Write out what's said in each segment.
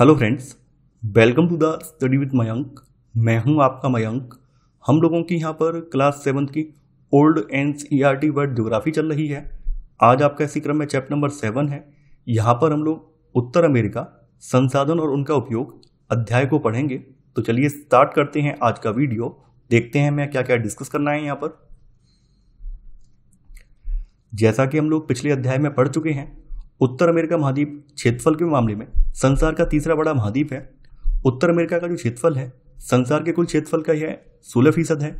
hello friends welcome to the study with Mayank मैं हूं आपका मयंक हम लोगों की यहां पर क्लास सेवन्थ की old N C R T world geography चल रही है आज आपका इसी क्रम में चैप्टर नंबर सेवन है यहां पर हम लोग उत्तर अमेरिका संसाधन और उनका उपयोग अध्याय को पढ़ेंगे तो चलिए स्टार्ट करते हैं आज का वीडियो देखते हैं हमें क्या क्या डिस्कस करना है यहाँ पर जैसा कि हम लोग पिछले अध्याय में पढ़ चुके हैं उत्तर अमेरिका महाद्वीप क्षेत्रफल के मामले में संसार का तीसरा बड़ा महाद्वीप है उत्तर अमेरिका का जो क्षेत्रफल है संसार के कुल क्षेत्रफल का यह सोलह फीसद है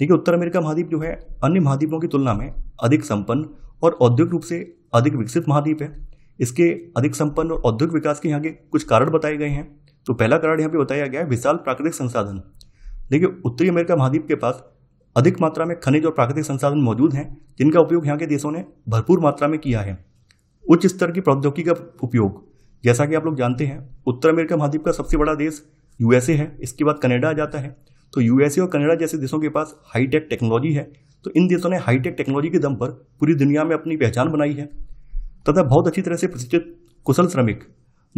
देखिए उत्तर अमेरिका महाद्वीप जो है अन्य महाद्वीपों की तुलना में अधिक संपन्न और औद्योगिक रूप से अधिक विकसित महाद्वीप है इसके अधिक संपन्न और औद्योगिक विकास के यहाँ के कुछ कारण बताए गए हैं तो पहला कारण यहाँ पे बताया गया है विशाल प्राकृतिक संसाधन देखिए उत्तरी अमेरिका महाद्वीप के पास अधिक मात्रा में खनिज और प्राकृतिक संसाधन मौजूद हैं जिनका उपयोग यहाँ के देशों ने भरपूर मात्रा में किया है उच्च स्तर की प्रौद्योगिकी का उपयोग जैसा कि आप लोग जानते हैं उत्तर अमेरिका महाद्वीप का सबसे बड़ा देश यूएसए है इसके बाद कनाडा आ जाता है तो यूएसए और कनाडा जैसे देशों के पास हाईटेक टेक्नोलॉजी है तो इन देशों ने हाईटेक टेक्नोलॉजी के दम पर पूरी दुनिया में अपनी पहचान बनाई है तथा बहुत अच्छी तरह से प्रशिक्षित कुशल श्रमिक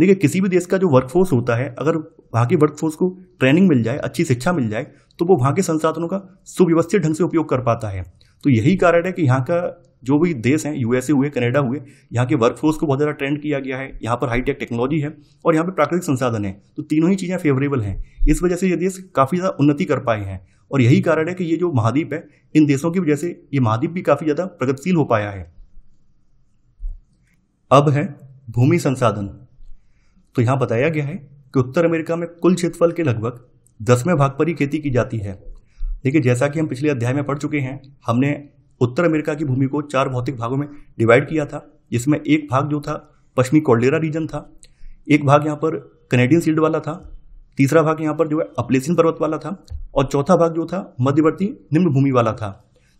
देखिए किसी भी देश का जो वर्कफोर्स होता है अगर वहाँ के वर्कफोर्स को ट्रेनिंग मिल जाए अच्छी शिक्षा मिल जाए तो वो वहाँ के संसाधनों का सुव्यवस्थित ढंग से उपयोग कर पाता है तो यही कारण है कि यहाँ का जो भी देश हैं यूएसए हुए कनाडा हुए यहाँ के वर्कफोर्स को बहुत ज़्यादा ट्रेंड किया गया है यहाँ पर हाईटेक टेक्नोलॉजी है और यहाँ पर प्राकृतिक संसाधन है तो तीनों ही चीज़ें फेवरेबल हैं इस वजह से ये देश काफ़ी ज़्यादा उन्नति कर पाए हैं और यही कारण है कि ये जो महाद्वीप है इन देशों की वजह से ये महाद्वीप भी काफ़ी ज़्यादा प्रगतिशील हो पाया है अब है भूमि संसाधन तो यहाँ बताया गया है कि उत्तर अमेरिका में कुल क्षेत्रफल के लगभग दसवें भाग पर ही खेती की जाती है देखिए जैसा कि हम पिछले अध्याय में पढ़ चुके हैं हमने उत्तर अमेरिका की भूमि को चार भौतिक भागों में डिवाइड किया था जिसमें एक भाग जो था पश्चिमी कोल्डेरा रीजन था एक भाग यहाँ पर कनेडियन सील्ड वाला था तीसरा भाग यहाँ पर जो है अपलेसिन पर्वत वाला था और चौथा भाग जो था मध्यवर्ती निम्न भूमि वाला था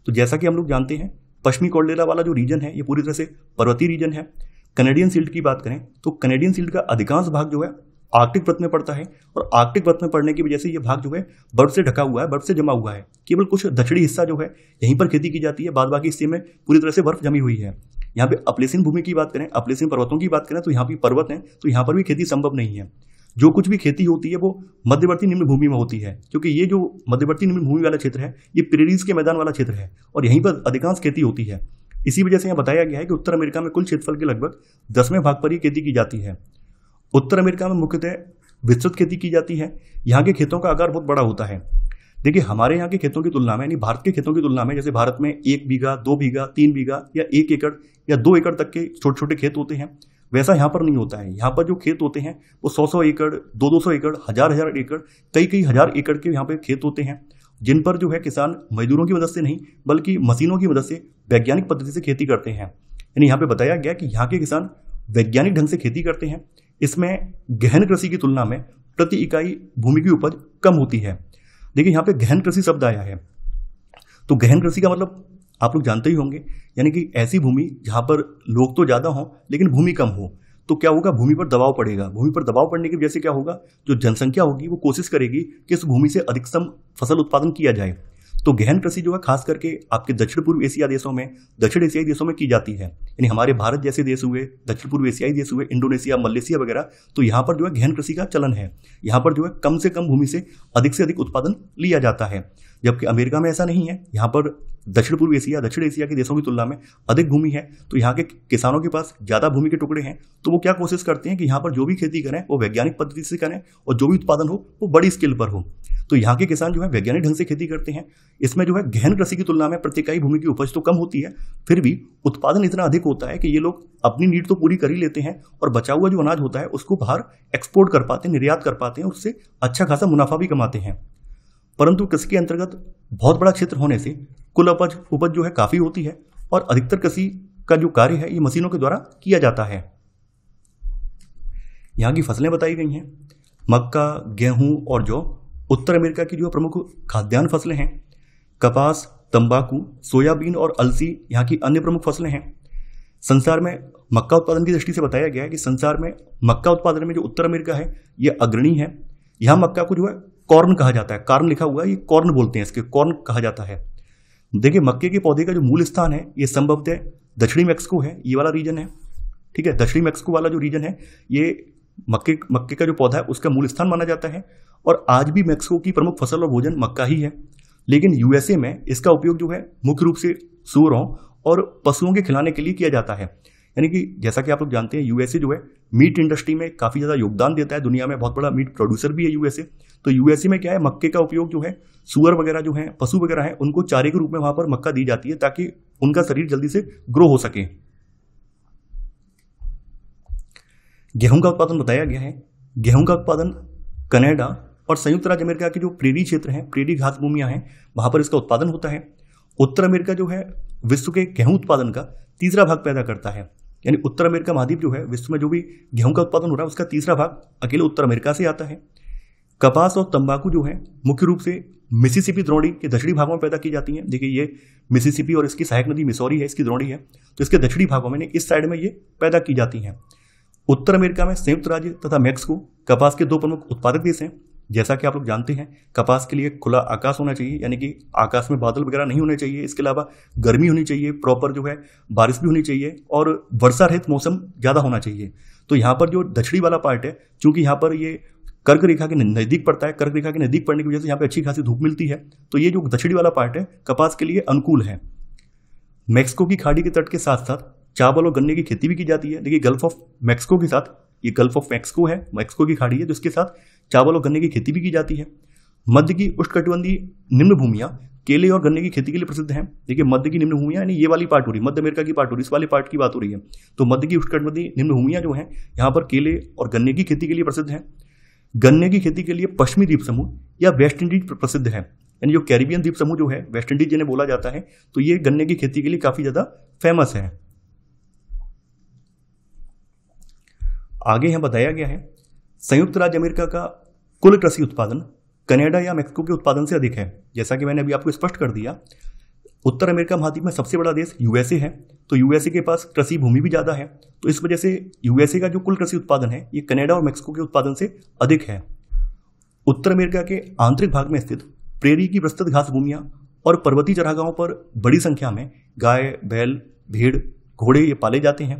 तो जैसा कि हम लोग जानते हैं पश्चिमी कोल्डेरा वाला जो रीजन है ये पूरी तरह से पर्वतीय रीजन है कनेडियन सील्ड की बात करें तो कनेडियन सील्ड का अधिकांश भाग जो है आर्कटिक व्रत में पड़ता है और आर्कटिक व्रत में पड़ने की वजह से ये भाग जो है बर्फ से ढका हुआ है बर्फ से जमा हुआ है केवल कुछ दक्षिणी हिस्सा जो है यहीं पर खेती की जाती है बाद बाकी हिस्से में पूरी तरह से बर्फ जमी हुई है यहाँ पे अपलेसिन भूमि की बात करें अपलेसिन पर्वतों की बात करें तो यहाँ पर पर्वत हैं तो यहाँ पर भी खेती संभव नहीं है जो कुछ भी खेती होती है वो मध्यवर्ती निम्न भूमि में होती है क्योंकि ये जो मध्यवर्ती निम्न भूमि वाला क्षेत्र है ये प्रेरीज के मैदान वाला क्षेत्र है और यहीं पर अधिकांश खेती होती है इसी वजह से यहाँ बताया गया है कि उत्तर अमेरिका में कुल क्षेत्रफल के लगभग दसवें भाग पर ही खेती की जाती है उत्तर अमेरिका में मुख्यतः विस्तृत खेती की जाती है यहाँ के खेतों का आकार बहुत बड़ा होता है देखिए हमारे यहाँ के खेतों की तुलना में यानी भारत के खेतों की तुलना में जैसे भारत में एक बीघा दो बीघा तीन बीघा या एक एकड़ या दो एकड़ तक के छोटे छोटे खेत होते हैं वैसा यहाँ पर नहीं होता है यहाँ पर जो खेत होते हैं वो सौ सौ एकड़ दो दो सौ एकड़ हजार हजार एकड़ कई कई हजार एकड़ के यहाँ पर खेत होते हैं जिन पर जो है किसान मजदूरों की मदद से नहीं बल्कि मशीनों की मदद से वैज्ञानिक पद्धति से खेती करते हैं यानी यहाँ पे बताया गया कि यहाँ के किसान वैज्ञानिक ढंग से खेती करते हैं इसमें गहन कृषि की तुलना में प्रति इकाई भूमि की उपज कम होती है देखिए यहाँ पे गहन कृषि शब्द आया है तो गहन कृषि का मतलब आप लोग जानते ही होंगे यानी कि ऐसी भूमि जहाँ पर लोग तो ज़्यादा हों लेकिन भूमि कम हो तो क्या होगा भूमि पर दबाव पड़ेगा भूमि पर दबाव पड़ने की वजह से क्या होगा जो जनसंख्या होगी वो कोशिश करेगी कि इस भूमि से अधिकतम फसल उत्पादन किया जाए तो गहन कृषि जो है खास करके आपके दक्षिण पूर्व एशिया देशों में दक्षिण एशियाई देशों में की जाती है यानी हमारे भारत जैसे देश हुए दक्षिण पूर्व एशियाई देश हुए इंडोनेशिया मलेशिया वगैरह तो यहाँ पर जो है गहन कृषि का चलन है यहाँ पर जो है कम से कम भूमि से अधिक से अधिक उत्पादन लिया जाता है जबकि अमेरिका में ऐसा नहीं है यहाँ पर दक्षिण पूर्व एशिया दक्षिण एशिया के देशों की तुलना में अधिक भूमि है तो यहाँ के किसानों के पास ज़्यादा भूमि के टुकड़े हैं तो वो क्या कोशिश करते हैं कि यहाँ पर जो भी खेती करें वो वैज्ञानिक पद्धति से करें और जो भी उत्पादन हो वो बड़ी स्केल पर हो तो यहाँ के किसान जो है वैज्ञानिक ढंग से खेती करते हैं इसमें जो है गहन कृषि की तुलना में प्रत्येकाई भूमि की उपज तो कम होती है फिर भी उत्पादन इतना अधिक होता है कि ये लोग अपनी नीड तो पूरी कर ही लेते हैं और बचा हुआ जो अनाज होता है उसको बाहर एक्सपोर्ट कर पाते हैं निर्यात कर पाते हैं उससे अच्छा खासा मुनाफा भी कमाते हैं परंतु कृषि के अंतर्गत बहुत बड़ा क्षेत्र होने से कुल उपज उपज जो है काफ़ी होती है और अधिकतर कृषि का जो कार्य है ये मशीनों के द्वारा किया जाता है यहाँ की फसलें बताई गई हैं मक्का गेहूं और जौ उत्तर अमेरिका की जो प्रमुख खाद्यान्न फसलें हैं कपास तंबाकू सोयाबीन और अलसी यहाँ की अन्य प्रमुख फसलें हैं संसार में मक्का उत्पादन की दृष्टि से बताया गया है कि संसार में मक्का उत्पादन में जो उत्तर अमेरिका है ये अग्रणी है यहाँ मक्का को जो है कॉर्न कहा जाता है कार्न लिखा हुआ है ये कॉर्न बोलते हैं इसके कॉर्न कहा जाता है देखिए मक्के के पौधे का जो मूल स्थान है ये संभवतः दक्षिणी मैक्सिको है ये वाला रीजन है ठीक है दक्षिणी मैक्सिको वाला जो रीजन है ये मक्के मक्के का जो पौधा है उसका मूल स्थान माना जाता है और आज भी मैक्सिको की प्रमुख फसल और भोजन मक्का ही है लेकिन यूएसए में इसका उपयोग जो है मुख्य रूप से सूरों और पशुओं के खिलाने के लिए किया जाता है यानी कि जैसा कि आप लोग जानते हैं यूएसए जो है मीट इंडस्ट्री में काफ़ी ज़्यादा योगदान देता है दुनिया में बहुत बड़ा मीट प्रोड्यूसर भी है यूएसए तो यूएसए में क्या है मक्के का उपयोग जो है सुअर वगैरह जो है पशु वगैरह है उनको चारे के रूप में वहाँ पर मक्का दी जाती है ताकि उनका शरीर जल्दी से ग्रो हो सके गेहूं का उत्पादन बताया गया है गेहूं का उत्पादन कनाडा और संयुक्त राज्य अमेरिका के जो प्रेरी क्षेत्र हैं प्रेरी घास भूमियाँ हैं वहाँ पर इसका उत्पादन होता है उत्तर अमेरिका जो है विश्व के गेहूं उत्पादन का तीसरा भाग पैदा करता है यानी उत्तर अमेरिका महाद्वीप जो है विश्व में जो भी गेहूं का उत्पादन हो रहा है उसका तीसरा भाग अकेले उत्तर अमेरिका से आता है कपास और तंबाकू जो है मुख्य रूप से मिसिसिपी द्रोणी के दक्षिणी भागों में पैदा की जाती है देखिए ये मिसिसिपी और इसकी सहायक नदी मिसौरी है इसकी द्रोणी है तो इसके दक्षिणी भागों में इस साइड में ये पैदा की जाती हैं उत्तर अमेरिका में संयुक्त राज्य तथा मैक्सिको कपास के दो प्रमुख उत्पादक देश हैं जैसा कि आप लोग जानते हैं कपास के लिए खुला आकाश होना चाहिए यानी कि आकाश में बादल वगैरह नहीं होने चाहिए इसके अलावा गर्मी होनी चाहिए प्रॉपर जो है बारिश भी होनी चाहिए और वर्षा रहित मौसम ज़्यादा होना चाहिए तो यहाँ पर जो दक्षिणी वाला पार्ट है चूँकि यहाँ पर ये कर्क रेखा के नज़दीक पड़ता है कर्क रेखा के नज़दीक पड़ने की वजह से यहाँ पर अच्छी खासी धूप मिलती है तो ये जो दक्षिणी वाला पार्ट है कपास के लिए अनुकूल है मैक्सिको की खाड़ी के तट के साथ साथ चावल और गन्ने की खेती भी की जाती है देखिए गल्फ ऑफ मैक्सिको के साथ ये गल्फ ऑफ मैक्सिको है मैक्सिको की खाड़ी है तो इसके साथ चावल और गन्ने की खेती भी की जाती है मध्य की उष्णकटिबंधीय निम्न भूमियाँ केले और गन्ने की खेती के लिए प्रसिद्ध हैं देखिए मध्य की निम्न भूमियाँ यानी ये वाली पार्ट हो रही है मध्य अमेरिका की पार्ट हो रही है इस वाली पार्ट की बात हो रही है तो मध्य की उष्णकटिबंधीय निम्न भूमियाँ जो हैं यहाँ पर केले और गन्ने की खेती के लिए प्रसिद्ध हैं गन्ने की खेती के लिए पश्चिमी द्वीप समूह या वेस्ट इंडीज प्रसिद्ध है यानी जो कैरिबियन द्वीप समूह जो है वेस्ट इंडीज जिन्हें बोला जाता है तो ये गन्ने की खेती के लिए काफ़ी ज़्यादा फेमस है आगे यहाँ बताया गया है संयुक्त राज्य अमेरिका का कुल कृषि उत्पादन कनाडा या मेक्सिको के उत्पादन से अधिक है जैसा कि मैंने अभी आपको स्पष्ट कर दिया उत्तर अमेरिका महाद्वीप में सबसे बड़ा देश यूएसए है तो यूएसए के पास कृषि भूमि भी ज़्यादा है तो इस वजह से यूएसए का जो कुल कृषि उत्पादन है ये कनाडा और मैक्सिको के उत्पादन से अधिक है उत्तर अमेरिका के आंतरिक भाग में स्थित प्रेरी की विस्तृत घास भूमियाँ और पर्वतीय चरागाहों पर बड़ी संख्या में गाय बैल भेड़ घोड़े ये पाले जाते हैं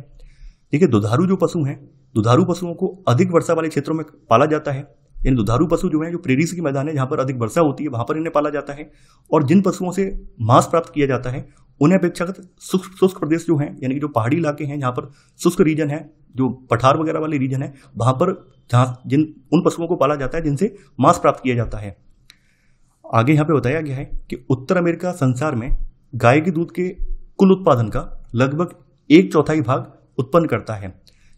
देखिए दुधारू जो पशु हैं दुधारू पशुओं को अधिक वर्षा वाले क्षेत्रों में पाला जाता है इन दुधारू पशु जो हैं जो प्रेरिस की मैदान है जहाँ पर अधिक वर्षा होती है वहाँ पर इन्हें पाला जाता है और जिन पशुओं से मांस प्राप्त किया जाता है उन्हें अपेक्षागत शुष्क शुष्क प्रदेश जो हैं यानी कि जो पहाड़ी इलाके हैं जहाँ पर शुष्क रीजन है जो पठार वगैरह वाले रीजन है वहाँ पर जहाँ जिन उन पशुओं को पाला जाता है जिनसे मांस प्राप्त किया जाता है आगे यहाँ पे बताया गया है कि उत्तर अमेरिका संसार में गाय के दूध के कुल उत्पादन का लगभग एक चौथाई भाग उत्पन्न करता है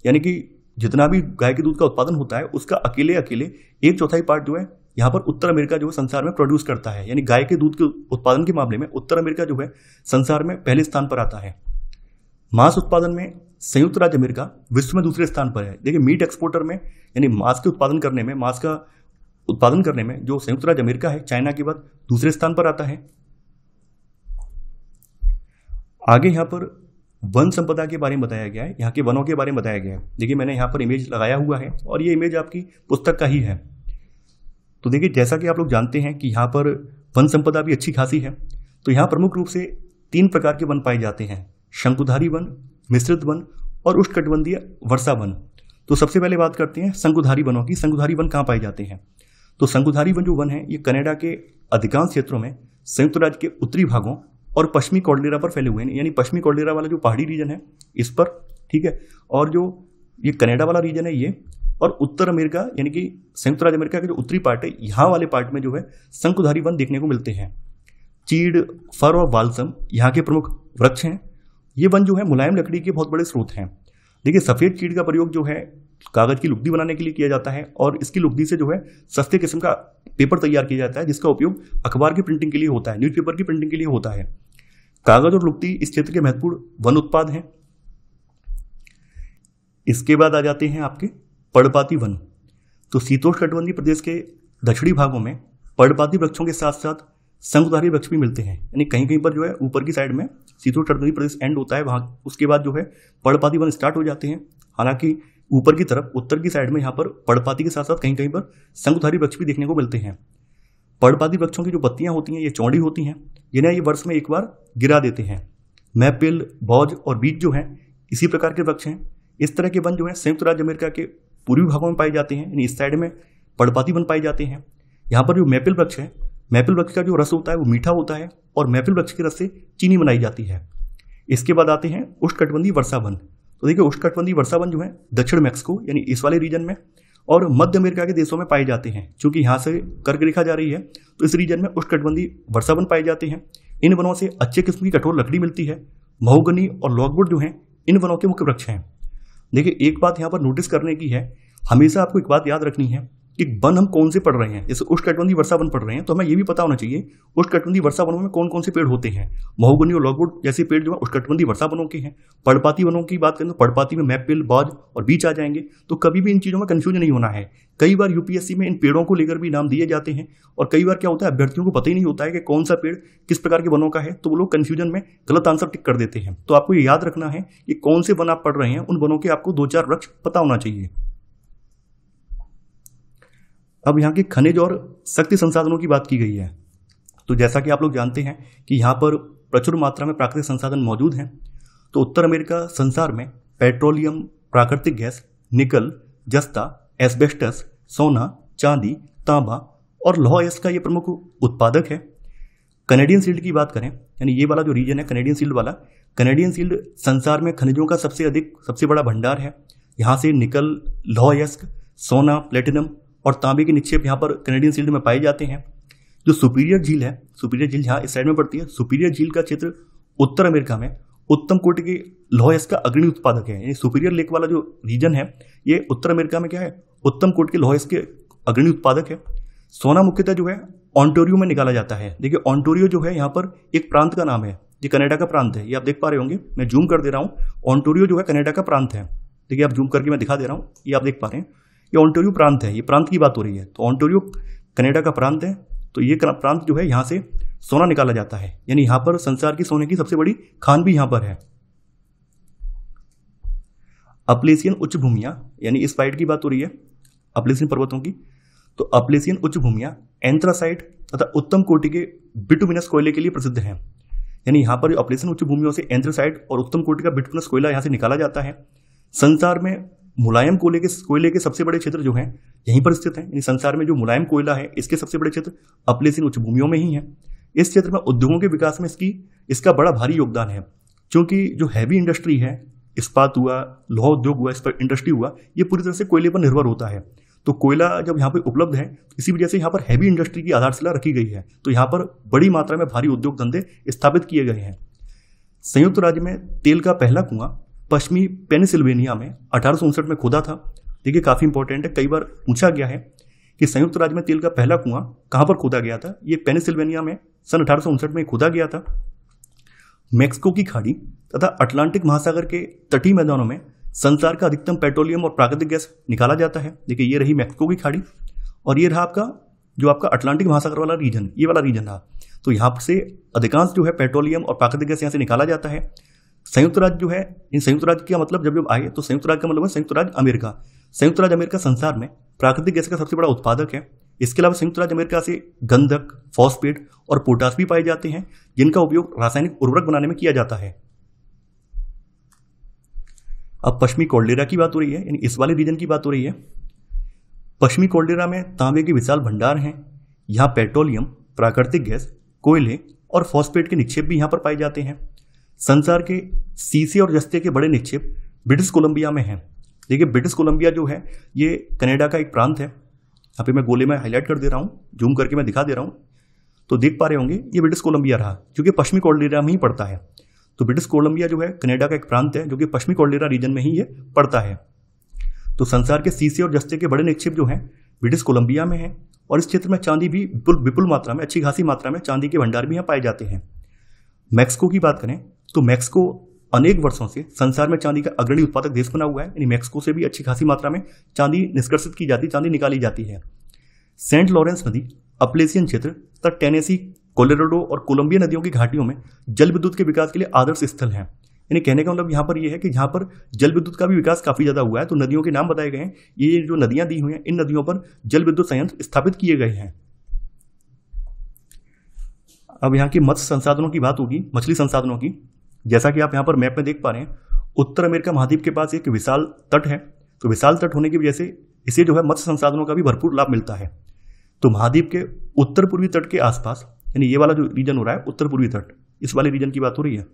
यानी कि जितना भी गाय के दूध का उत्पादन होता है उसका अकेले अकेले एक चौथाई पार्ट जो है यहाँ पर उत्तर अमेरिका जो है संसार में प्रोड्यूस करता है यानी गाय के दूध के उत्पादन के मामले में उत्तर अमेरिका जो है संसार में पहले स्थान पर आता है मांस उत्पादन में संयुक्त राज्य अमेरिका विश्व में दूसरे स्थान पर है देखिए मीट एक्सपोर्टर में यानी मांस के उत्पादन करने में मांस का उत्पादन करने में जो संयुक्त राज्य अमेरिका है चाइना के बाद दूसरे स्थान पर आता है आगे यहाँ पर वन संपदा के बारे में बताया गया है यहाँ के वनों के बारे में बताया गया है देखिए मैंने यहाँ पर इमेज लगाया हुआ है और ये इमेज आपकी पुस्तक का ही है तो देखिए जैसा कि आप लोग जानते हैं कि यहाँ पर वन संपदा भी अच्छी खासी है तो यहाँ प्रमुख रूप से तीन प्रकार के वन पाए जाते हैं शंकुधारी वन मिश्रित वन और उष्णकटिबंधीय वर्षा वन तो सबसे पहले बात करते हैं शंकुधारी वनों की शंकुधारी वन कहाँ पाए जाते हैं तो शंकुधारी वन जो वन है ये कनाडा के अधिकांश क्षेत्रों में संयुक्त राज्य के उत्तरी भागों और पश्चिमी कॉर्डिलेरा पर फैले हुए हैं यानी पश्चिमी कॉर्डिलेरा वाला जो पहाड़ी रीजन है इस पर ठीक है और जो ये कनाडा वाला रीजन है ये और उत्तर अमेरिका यानी कि संयुक्त राज्य अमेरिका का जो उत्तरी पार्ट है यहाँ वाले पार्ट में जो है शंकुधारी वन देखने को मिलते हैं चीड़ फर और वालसम यहाँ के प्रमुख वृक्ष हैं ये वन जो है मुलायम लकड़ी के बहुत बड़े स्रोत हैं देखिए सफ़ेद चीड़ का प्रयोग जो है कागज़ की लुगदी बनाने के लिए किया जाता है और इसकी लुगदी से जो है सस्ते किस्म का पेपर तैयार किया जाता है जिसका उपयोग अखबार की प्रिंटिंग के लिए होता है न्यूज़पेपर की प्रिंटिंग के लिए होता है कागज़ और लुगदी इस क्षेत्र के महत्वपूर्ण वन उत्पाद हैं इसके बाद आ जाते हैं आपके पर्णपाती वन तो शीतोष तटबंधी प्रदेश के दक्षिणी भागों में पर्णपाती वृक्षों के साथ साथ शंकुधारी वृक्ष भी मिलते हैं यानी कहीं कहीं पर जो है ऊपर की साइड में शीतोष तटबंधी प्रदेश एंड होता है वहाँ उसके बाद जो है पर्णपाती वन स्टार्ट हो जाते हैं हालांकि ऊपर की तरफ उत्तर की साइड में यहाँ पर पड़पाती के साथ साथ कहीं कहीं पर संगधारी वृक्ष भी देखने को मिलते हैं पड़पाती वृक्षों की जो पत्तियाँ होती हैं ये चौड़ी होती हैं जिन्हें ये वर्ष में एक बार गिरा देते हैं मैपिल बौज और बीज जो हैं इसी प्रकार के वृक्ष हैं इस तरह के वन जो हैं संयुक्त राज्य अमेरिका के पूर्वी भागों में पाए जाते हैं यानी इस साइड में पड़पाती वन पाए जाते हैं यहाँ पर जो मैपिल वृक्ष है मैपिल वृक्ष का जो रस होता है वो मीठा होता है और मैपिल वृक्ष के रस से चीनी बनाई जाती है इसके बाद आते हैं उष्णकटिबंधीय वर्षा वन तो देखिए वर्षा वर्षावन जो है दक्षिण मैक्सिको यानी इस वाले रीजन में और मध्य अमेरिका के देशों में पाए जाते हैं क्योंकि यहाँ से कर्क रेखा जा रही है तो इस रीजन में वर्षा वर्षावन पाए जाते हैं इन वनों से अच्छे किस्म की कठोर लकड़ी मिलती है महोगनी और लॉकवुड जो हैं इन वनों के मुख्य वृक्ष हैं देखिए एक बात यहाँ पर नोटिस करने की है हमेशा आपको एक बात याद रखनी है कि वन हम कौन से पढ़ रहे हैं जैसे उष्णकटिबंधीय वर्षा वन पढ़ रहे हैं तो हमें ये भी पता होना चाहिए उष्णकटिबंधीय वर्षा वनों में कौन कौन से पेड़ होते हैं महोगनी और लॉकवुड जैसे पेड़ जो है उष्णकटिबंधीय वर्षा वनों के हैं पड़पाती वनों की बात करें तो पड़पाती में मैपिल बाज और बीच आ जाएंगे तो कभी भी इन चीज़ों में कन्फ्यूजन नहीं होना है कई बार यूपीएससी में इन पेड़ों को लेकर भी नाम दिए जाते हैं और कई बार क्या होता है अभ्यर्थियों को पता ही नहीं होता है कि कौन सा पेड़ किस प्रकार के वनों का है तो वो लोग कन्फ्यूजन में गलत आंसर टिक कर देते हैं तो आपको ये याद रखना है कि कौन से वन आप पढ़ रहे हैं उन वनों के आपको दो चार वृक्ष पता होना चाहिए अब यहाँ के खनिज और शक्ति संसाधनों की बात की गई है तो जैसा कि आप लोग जानते हैं कि यहाँ पर प्रचुर मात्रा में प्राकृतिक संसाधन मौजूद हैं तो उत्तर अमेरिका संसार में पेट्रोलियम प्राकृतिक गैस निकल जस्ता एस्बेस्टस सोना चांदी तांबा और लोहा एस का ये प्रमुख उत्पादक है कनेडियन सील्ड की बात करें यानी ये वाला जो रीजन है कनेडियन सील्ड वाला कनेडियन सील्ड संसार में खनिजों का सबसे अधिक सबसे बड़ा भंडार है यहाँ से निकल लोहा एस्क सोना प्लेटिनम और तांबे के निक्षेप यहाँ पर कैनेडियन सील्ड में पाए जाते हैं जो सुपीरियर झील है सुपीरियर झील यहाँ इस साइड में पड़ती है सुपीरियर झील का क्षेत्र उत्तर अमेरिका में उत्तम कोट के लोहेस का अग्रणी उत्पादक है यानी सुपीरियर लेक वाला जो रीजन है ये उत्तर अमेरिका में क्या है उत्तम कोट के लोहेस के अग्रणी उत्पादक है सोना मुख्यतः जो है ऑन्टोरियो में निकाला जाता है देखिए ऑन्टोरियो जो है यहाँ पर एक प्रांत का नाम है ये कनाडा का प्रांत है ये आप देख पा रहे होंगे मैं जूम कर दे रहा हूँ ऑन्टोरियो जो है कनाडा का प्रांत है देखिए आप जूम करके मैं दिखा दे रहा हूँ ये आप देख पा रहे हैं ये ऑन्टोरियो प्रांत है ये प्रांत की बात हो रही है तो ऑन्टोरियो कनेडा का प्रांत है तो ये प्रांत जो है यहाँ से सोना निकाला जाता है यानी यहाँ पर संसार की सोने की सबसे बड़ी खान भी यहाँ पर है अपलेसियन उच्च भूमिया यानी इस साइड की बात हो रही है अपलेसियन पर्वतों की तो अपलेसियन उच्च भूमिया एंथ्रासाइट तथा उत्तम कोटि के बिटुमिनस कोयले के लिए प्रसिद्ध है यानी यहाँ पर अपलेसियन उच्च भूमियों से एंथ्रासाइट और उत्तम कोटि का बिटुमिनस कोयला यहाँ से निकाला जाता है संसार में मुलायम कोयले के कोयले के सबसे बड़े क्षेत्र जो हैं यहीं पर स्थित हैं यानी संसार में जो मुलायम कोयला है इसके सबसे बड़े क्षेत्र अपलेसिन उच्च भूमियों में ही हैं इस क्षेत्र में उद्योगों के विकास में इसकी इसका बड़ा भारी योगदान है क्योंकि जो हैवी इंडस्ट्री है इस्पात हुआ लोहा उद्योग हुआ इस पर इंडस्ट्री हुआ ये पूरी तरह से कोयले पर निर्भर होता है तो कोयला जब यहाँ पर उपलब्ध है इसी वजह से यहाँ पर हैवी इंडस्ट्री की आधारशिला रखी गई है तो यहाँ पर बड़ी मात्रा में भारी उद्योग धंधे स्थापित किए गए हैं संयुक्त राज्य में तेल का पहला कुआं पश्चिमी पेनसिल्वेनिया में अठारह में खोदा था देखिए काफ़ी इंपॉर्टेंट है कई बार पूछा गया है कि संयुक्त राज्य में तेल का पहला कुआं कहाँ पर खोदा गया था यह पेनिसिल्वेनिया में सन अठारह में खोदा गया था मेक्सिको की खाड़ी तथा अटलांटिक महासागर के तटीय मैदानों में संसार का अधिकतम पेट्रोलियम और प्राकृतिक गैस निकाला जाता है देखिए ये रही मेक्सिको की खाड़ी और ये रहा आपका जो आपका अटलांटिक महासागर वाला रीजन ये वाला रीजन रहा तो यहाँ से अधिकांश जो है पेट्रोलियम और प्राकृतिक गैस यहाँ से निकाला जाता है संयुक्त राज्य जो है इन संयुक्त राज्य का मतलब जब जब आए तो संयुक्त राज्य का मतलब है संयुक्त राज्य अमेरिका संयुक्त राज्य अमेरिका संसार में प्राकृतिक गैस का सबसे बड़ा उत्पादक है इसके अलावा संयुक्त राज्य अमेरिका से गंधक फॉस्पेट और पोटास भी पाए जाते हैं जिनका उपयोग रासायनिक उर्वरक बनाने में किया जाता है अब पश्चिमी कोल्डेरा की बात हो रही है यानी इस वाले रीजन की बात हो रही है पश्चिमी कोल्डेरा में तांबे के विशाल भंडार हैं यहाँ पेट्रोलियम प्राकृतिक गैस कोयले और फॉस्पेट के निक्षेप भी यहाँ पर पाए जाते हैं संसार के सीसे और जस्ते के बड़े निक्षेप ब्रिटिश कोलंबिया में हैं देखिए ब्रिटिश कोलंबिया जो है ये कनाडा का एक प्रांत है यहाँ पे मैं गोले में हाईलाइट कर दे रहा हूँ जूम करके मैं दिखा दे रहा हूँ तो देख पा रहे होंगे ये ब्रिटिश कोलंबिया रहा जो कि पश्चिमी कॉलडेरा में ही पड़ता है तो ब्रिटिश कोलंबिया जो है कनाडा का एक प्रांत है जो कि पश्चिमी कॉलडेरा रीजन में ही ये पड़ता है तो संसार के सीसे और जस्ते के बड़े निक्षेप जो हैं ब्रिटिश कोलंबिया में हैं और इस क्षेत्र में चांदी भी विपुल मात्रा में अच्छी खासी मात्रा में चांदी के भंडार भी यहाँ पाए जाते हैं मैक्सिको की बात करें तो मैक्सिको अनेक वर्षों से संसार में चांदी का अग्रणी उत्पादक देश बना हुआ है यानी मैक्सिको से भी अच्छी खासी मात्रा में चांदी निष्कर्षित की जाती चांदी निकाली जाती है सेंट लॉरेंस नदी अपलेसियन क्षेत्र तथा टेनेसी कोलेरोडो और कोलंबिया नदियों की घाटियों में जल विद्युत के विकास के लिए आदर्श स्थल है यानी कहने का मतलब यहाँ पर यह है कि जहाँ पर जल विद्युत का भी विकास काफ़ी ज़्यादा हुआ है तो नदियों के नाम बताए गए हैं ये जो नदियां दी हुई हैं इन नदियों पर जल विद्युत संयंत्र स्थापित किए गए हैं अब यहाँ के मत्स्य संसाधनों की बात होगी मछली संसाधनों की जैसा कि आप यहाँ पर मैप में देख पा रहे हैं उत्तर अमेरिका महाद्वीप के पास एक विशाल तट है तो विशाल तट होने की वजह से इसे जो है मत्स्य संसाधनों का भी भरपूर लाभ मिलता है तो महाद्वीप के उत्तर पूर्वी तट के आसपास यानी ये वाला जो रीजन हो रहा है उत्तर पूर्वी तट इस वाले रीजन की बात हो रही है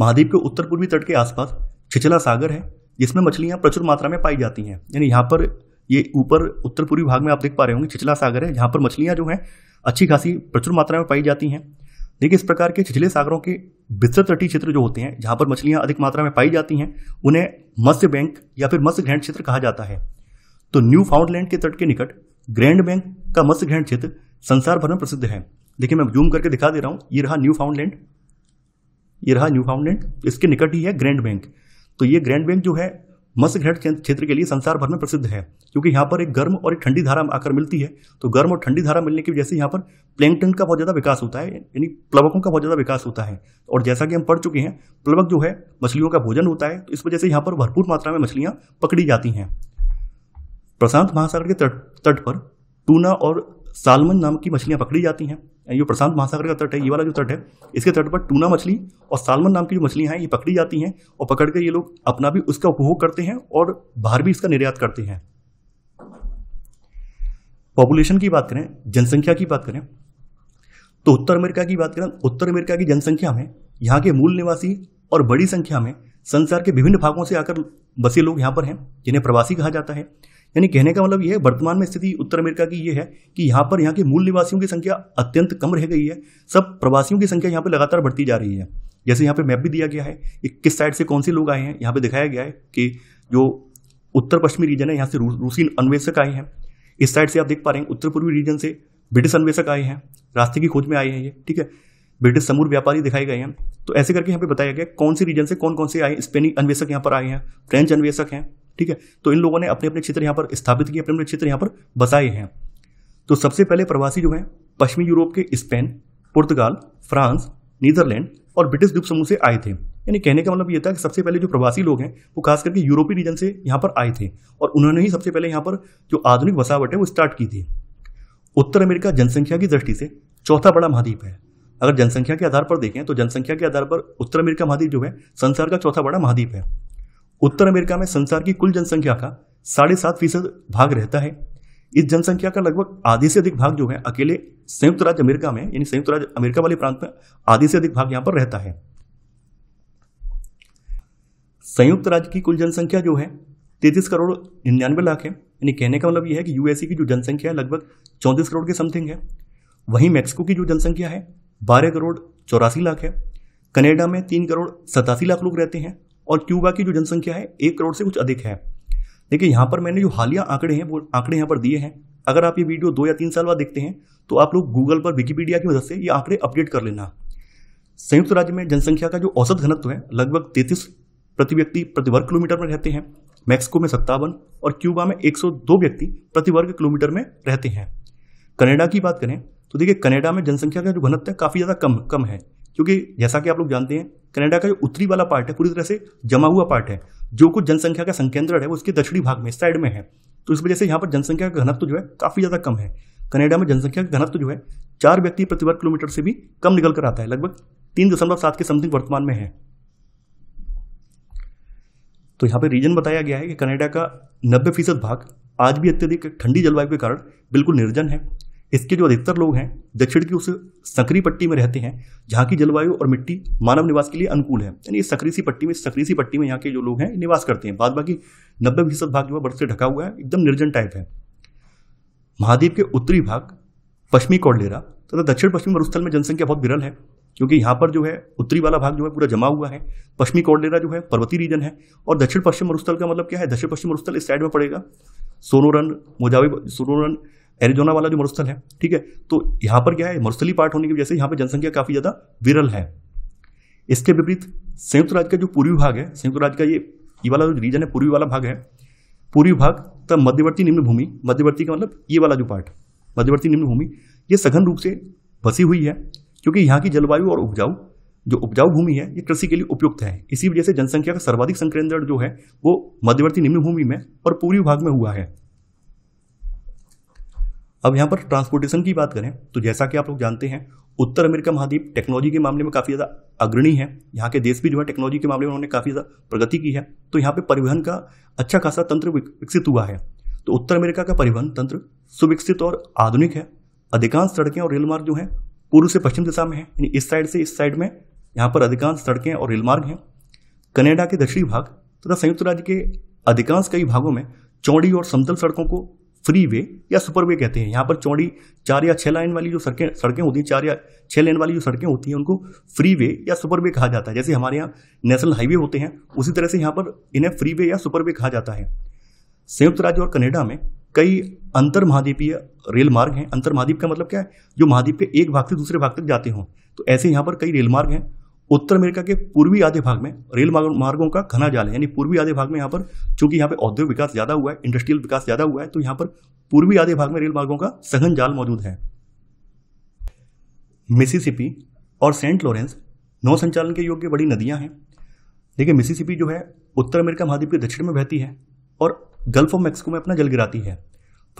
महाद्वीप के उत्तर पूर्वी तट के आसपास छिछला सागर है जिसमें मछलियाँ प्रचुर मात्रा में पाई जाती हैं यानी यहाँ पर ये ऊपर उत्तर पूर्वी भाग में आप देख पा रहे होंगे छिछला सागर है जहाँ पर मछलियाँ जो हैं अच्छी खासी प्रचुर मात्रा में पाई जाती हैं देखिए इस प्रकार के छिछले सागरों के विस्तृत तटीय क्षेत्र जो होते हैं जहाँ पर मछलियाँ अधिक मात्रा में पाई जाती हैं उन्हें मत्स्य बैंक या फिर मत्स्य ग्रहण क्षेत्र कहा जाता है तो न्यू फाउंडलैंड के तट के निकट ग्रैंड बैंक का मत्स्य ग्रहण क्षेत्र संसार भर में प्रसिद्ध है देखिए मैं जूम करके दिखा दे रहा हूँ ये रहा न्यू फाउंडलैंड ये रहा न्यू फाउंडलैंड इसके निकट ही है ग्रैंड बैंक तो ये ग्रैंड बैंक जो है मत्स्यघट क्षेत्र के लिए संसार भर में प्रसिद्ध है क्योंकि यहाँ पर एक गर्म और एक ठंडी धारा आकर मिलती है तो गर्म और ठंडी धारा मिलने की वजह से यहाँ पर प्लैंकटन का बहुत ज़्यादा विकास होता है यानी प्लवकों का बहुत ज़्यादा विकास होता है और जैसा कि हम पढ़ चुके हैं प्लवक जो है मछलियों का भोजन होता है तो इस वजह से यहाँ पर भरपूर मात्रा में मछलियाँ पकड़ी जाती हैं प्रशांत महासागर के तट तट पर टूना और सालमन नाम की मछलियाँ पकड़ी जाती हैं ये प्रशांत महासागर का तट है ये वाला जो तट है इसके तट पर टूना मछली और सालमन नाम की जो मछलियाँ हैं ये पकड़ी जाती हैं और पकड़ कर ये लोग अपना भी उसका उपभोग करते हैं और बाहर भी इसका निर्यात करते हैं पॉपुलेशन की बात करें जनसंख्या की बात करें तो उत्तर अमेरिका की बात करें उत्तर अमेरिका की जनसंख्या में यहाँ के मूल निवासी और बड़ी संख्या में संसार के विभिन्न भागों से आकर बसे लोग यहाँ पर हैं जिन्हें प्रवासी कहा जाता है यानी कहने का मतलब यह है वर्तमान में स्थिति उत्तर अमेरिका की ये है कि यहाँ पर यहाँ के मूल निवासियों की संख्या अत्यंत कम रह गई है सब प्रवासियों की संख्या यहाँ पर लगातार बढ़ती जा रही है जैसे यहाँ पर मैप भी दिया गया है कि किस साइड से कौन से लोग आए हैं यहाँ पर दिखाया गया है कि जो उत्तर पश्चिमी रीजन है यहाँ से रूसी अन्वेषक आए हैं इस साइड से आप देख पा रहे हैं उत्तर पूर्वी रीजन से ब्रिटिश अन्वेषक आए हैं रास्ते की खोज में आए हैं ये ठीक है ब्रिटिश समूर व्यापारी दिखाए गए हैं तो ऐसे करके यहाँ पे बताया गया कौन से रीजन से कौन कौन से आए स्पेनी अन्वेषक यहाँ पर आए हैं फ्रेंच अन्वेषक हैं ठीक है तो इन लोगों ने अपने अपने क्षेत्र यहाँ पर स्थापित किए अपने अपने क्षेत्र यहाँ पर बसाए हैं तो सबसे पहले प्रवासी जो है पश्चिमी यूरोप के स्पेन पुर्तगाल फ्रांस नीदरलैंड और ब्रिटिश द्वीप समूह से आए थे यानी कहने का मतलब यह था कि सबसे पहले जो प्रवासी लोग हैं वो खास करके यूरोपीय रीजन से यहाँ पर आए थे और उन्होंने ही सबसे पहले यहाँ पर जो आधुनिक वसावट है वो स्टार्ट की थी उत्तर अमेरिका जनसंख्या की दृष्टि से चौथा बड़ा महाद्वीप है अगर जनसंख्या के आधार पर देखें तो जनसंख्या के आधार पर उत्तर अमेरिका महाद्वीप जो है संसार का चौथा बड़ा महाद्वीप है उत्तर अमेरिका में संसार की कुल जनसंख्या का साढ़े सात फीसद भाग रहता है इस जनसंख्या का लगभग आधे से अधिक भाग जो है अकेले संयुक्त राज्य अमेरिका में यानी संयुक्त राज्य अमेरिका वाले प्रांत में आधे से अधिक भाग यहां पर रहता है संयुक्त राज्य की कुल जनसंख्या जो है तैतीस करोड़ निन्यानवे लाख है यानी कहने का मतलब यह है कि यूएसए की जो जनसंख्या है लगभग चौंतीस करोड़ के समथिंग है वहीं मेक्सिको की जो जनसंख्या है बारह करोड़ चौरासी लाख है कनाडा में तीन करोड़ सतासी लाख लोग रहते हैं और क्यूबा की जो जनसंख्या है एक करोड़ से कुछ अधिक है देखिए यहाँ पर मैंने जो हालिया आंकड़े हैं वो आंकड़े यहाँ पर दिए हैं अगर आप ये वीडियो दो या तीन साल बाद देखते हैं तो आप लोग गूगल पर विकीपीडिया की मदद से ये आंकड़े अपडेट कर लेना संयुक्त राज्य में जनसंख्या का जो औसत घनत्व है लगभग तैंतीस प्रति व्यक्ति प्रति वर्ग किलोमीटर में रहते हैं मैक्सिको में सत्तावन और क्यूबा में 102 व्यक्ति प्रति वर्ग किलोमीटर में रहते हैं कनाडा की बात करें तो देखिए कनाडा में जनसंख्या का जो घनत्व है काफ़ी ज़्यादा कम कम है क्योंकि जैसा कि आप लोग जानते हैं कनाडा का जो उत्तरी वाला पार्ट है पूरी तरह से जमा हुआ पार्ट है जो कुछ जनसंख्या का संकेंद्रण है वो उसके दक्षिणी भाग में साइड में है तो इस वजह से यहाँ पर जनसंख्या का घनत्व जो है काफ़ी ज़्यादा कम है कनाडा में जनसंख्या का घनत्व जो है चार व्यक्ति प्रति वर्ग किलोमीटर से भी कम निकल कर आता है लगभग तीन दशमलव सात के समथिंग वर्तमान में है तो यहाँ पर रीजन बताया गया है कि कनाडा का नब्बे फीसद भाग आज भी अत्यधिक ठंडी जलवायु के कारण बिल्कुल निर्जन है इसके जो अधिकतर लोग हैं दक्षिण की उस सकरी पट्टी में रहते हैं जहाँ की जलवायु और मिट्टी मानव निवास के लिए अनुकूल है यानी इस सकरी सी पट्टी में सकरी सी पट्टी में यहाँ के जो लोग हैं निवास करते हैं बाद बाकी नब्बे फीसद भाग जो है बर्फ से ढका हुआ है एकदम निर्जन टाइप है महाद्वीप के उत्तरी भाग पश्चिमी कौडलेरा तथा तो दक्षिण पश्चिमी मरुस्थल में जनसंख्या बहुत विरल है क्योंकि यहाँ पर जो है उत्तरी वाला भाग जो है पूरा जमा हुआ है पश्चिमी कौडलेरा जो है पर्वतीय रीजन है और दक्षिण पश्चिम मरुस्थल का मतलब क्या है दक्षिण पश्चिम मरुस्थल इस साइड में पड़ेगा सोनोरन मोजावी सोनोरन एरिजोना वाला जो मरुस्थल है ठीक है तो यहाँ पर क्या है मरुस्थली पार्ट होने की वजह से यहाँ पर जनसंख्या काफ़ी ज़्यादा विरल है इसके विपरीत संयुक्त राज्य का जो पूर्वी भाग है संयुक्त राज्य का ये ये वाला जो रीजन है पूर्वी वाला भाग है पूर्वी भाग तब मध्यवर्ती निम्न भूमि मध्यवर्ती का मतलब ये वाला जो पार्ट मध्यवर्ती निम्न भूमि ये सघन रूप से बसी हुई है क्योंकि यहाँ की जलवायु और उपजाऊ जो उपजाऊ भूमि है ये कृषि के लिए उपयुक्त है इसी वजह से जनसंख्या का सर्वाधिक संक्रेंद्र जो है वो मध्यवर्ती निम्न भूमि में और पूर्वी भाग में हुआ है अब यहाँ पर ट्रांसपोर्टेशन की बात करें तो जैसा कि आप लोग जानते हैं उत्तर अमेरिका महाद्वीप टेक्नोलॉजी के मामले में काफ़ी ज़्यादा अग्रणी है यहाँ के देश भी जो है टेक्नोलॉजी के मामले में उन्होंने काफ़ी ज़्यादा प्रगति की है तो यहाँ परिवहन का अच्छा खासा तंत्र विकसित हुआ है तो उत्तर अमेरिका का परिवहन तंत्र सुविकसित और आधुनिक है अधिकांश सड़कें और रेलमार्ग जो हैं पूर्व से पश्चिम दिशा में हैं इस साइड से इस साइड में यहाँ पर अधिकांश सड़कें और रेलमार्ग हैं कनाडा के दक्षिणी भाग तथा संयुक्त राज्य के अधिकांश कई भागों में चौड़ी और समतल सड़कों को फ्री वे या सुपर वे कहते हैं यहाँ पर चौड़ी चार या छः लाइन वाली जो सड़कें सड़कें होती हैं चार या छः लेन वाली जो सड़कें होती हैं उनको फ्री वे या सुपर वे कहा जाता है जैसे हमारे यहाँ नेशनल हाईवे होते हैं उसी तरह से यहाँ पर इन्हें फ्री वे या सुपर वे कहा जाता है संयुक्त राज्य और कनेडा में कई अंतर महाद्वीपीय रेल मार्ग हैं अंतर महाद्वीप का मतलब क्या है जो महाद्वीप के एक भाग से दूसरे भाग तक जाते हों तो ऐसे यहाँ पर कई रेल मार्ग हैं उत्तर अमेरिका के पूर्वी आधे भाग में रेल मार्गों का घना जाल है यानी पूर्वी आधे भाग में यहाँ पर चूंकि यहाँ पे औद्योगिक विकास ज़्यादा हुआ है इंडस्ट्रियल विकास ज़्यादा हुआ है तो यहाँ पर पूर्वी आधे भाग में रेल मार्गों का सघन जाल मौजूद है मिसिसिपी और सेंट लॉरेंस नौ संचालन के योग्य बड़ी नदियां हैं देखिए मिसिसिपी जो है उत्तर अमेरिका महाद्वीप के दक्षिण में बहती है और गल्फ ऑफ मेक्सिको में अपना जल गिराती है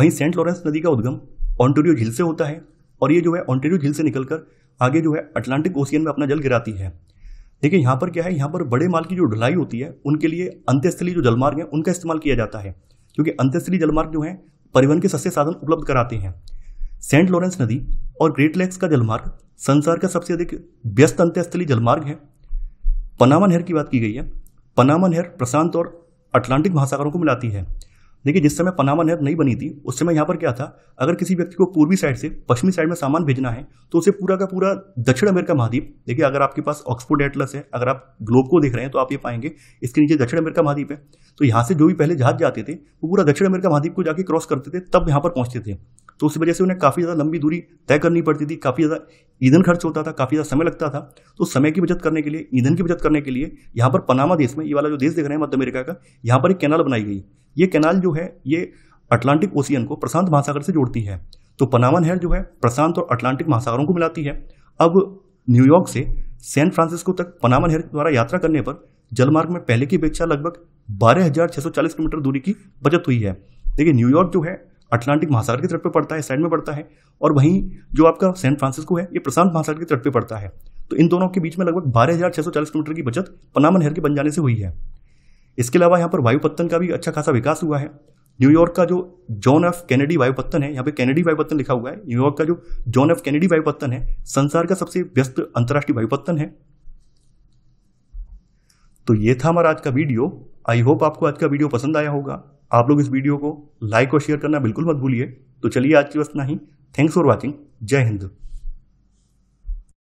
वहीं सेंट लॉरेंस नदी का उद्गम ऑन्टोरियो झील से होता है और ये जो है ऑन्टेरियो झील से निकलकर आगे जो है अटलांटिक ओशियन में अपना जल गिराती है देखिए यहाँ पर क्या है यहाँ पर बड़े माल की जो ढलाई होती है उनके लिए अंत्यस्थली जो जलमार्ग हैं उनका इस्तेमाल किया जाता है क्योंकि अंत्यस्थली जलमार्ग जो है परिवहन के सस्ते साधन उपलब्ध कराते हैं सेंट लॉरेंस नदी और ग्रेट लेक्स का जलमार्ग संसार का सबसे अधिक व्यस्त अंत्यस्थली जलमार्ग है पनामा नहर की बात की गई है पनामा नहर प्रशांत और अटलांटिक महासागरों को मिलाती है देखिए जिस समय पनामा नहर नहीं बनी थी उस समय यहाँ पर क्या था अगर किसी व्यक्ति को पूर्वी साइड से पश्चिमी साइड में सामान भेजना है तो उसे पूरा का पूरा दक्षिण अमेरिका महाद्वीप देखिए अगर आपके पास ऑक्सफोर्ड एटलस है अगर आप ग्लोब को देख रहे हैं तो आप ये पाएंगे इसके नीचे दक्षिण अमेरिका महाद्वीप है तो यहाँ से जो भी पहले जहाज जाते थे वो पूरा दक्षिण अमेरिका महाद्वीप को जाकर क्रॉस करते थे तब यहाँ पर पहुँचते थे तो उस वजह से उन्हें काफ़ी ज़्यादा लंबी दूरी तय करनी पड़ती थी काफ़ी ज़्यादा ईंधन खर्च होता था काफ़ी ज़्यादा समय लगता था तो समय की बचत करने के लिए ईंधन की बचत करने के लिए यहाँ पर पनामा देश में ये वाला जो देश देख रहे हैं मध्य अमेरिका का यहाँ पर एक कैनाल बनाई गई ये कैनाल जो है ये अटलांटिक ओशियन को प्रशांत महासागर से जोड़ती है तो पनामा नहर जो है प्रशांत और अटलांटिक महासागरों को मिलाती है अब न्यूयॉर्क से सैन फ्रांसिस्को तक पनामा नहर द्वारा यात्रा करने पर जलमार्ग में पहले की अपेक्षा लगभग बारह किलोमीटर दूरी की बचत हुई है देखिए न्यूयॉर्क जो है अटलांटिक महासागर की तट पर पड़ता है साइड में पड़ता है और वहीं जो आपका सैन फ्रांसिस्को है ये प्रशांत महासागर के तट पर पड़ता है तो इन दोनों के बीच में लगभग बारह किलोमीटर की बचत पनामा नहर के बन जाने से हुई है इसके अलावा यहाँ पर वायुपत्तन का भी अच्छा खासा विकास हुआ है न्यूयॉर्क का जो जॉन एफ कैनेडी वायुपत्तन है यहाँ पे कैनेडी वायुपत्तन लिखा हुआ है न्यूयॉर्क का जो जॉन एफ कैनेडी वायुपत्तन है संसार का सबसे व्यस्त अंतर्राष्ट्रीय वायुपत्तन है तो ये था हमारा आज का वीडियो आई होप आपको आज का वीडियो पसंद आया होगा आप लोग इस वीडियो को लाइक और शेयर करना बिल्कुल मत भूलिए तो चलिए आज की बस ही थैंक्स फॉर वॉचिंग जय हिंद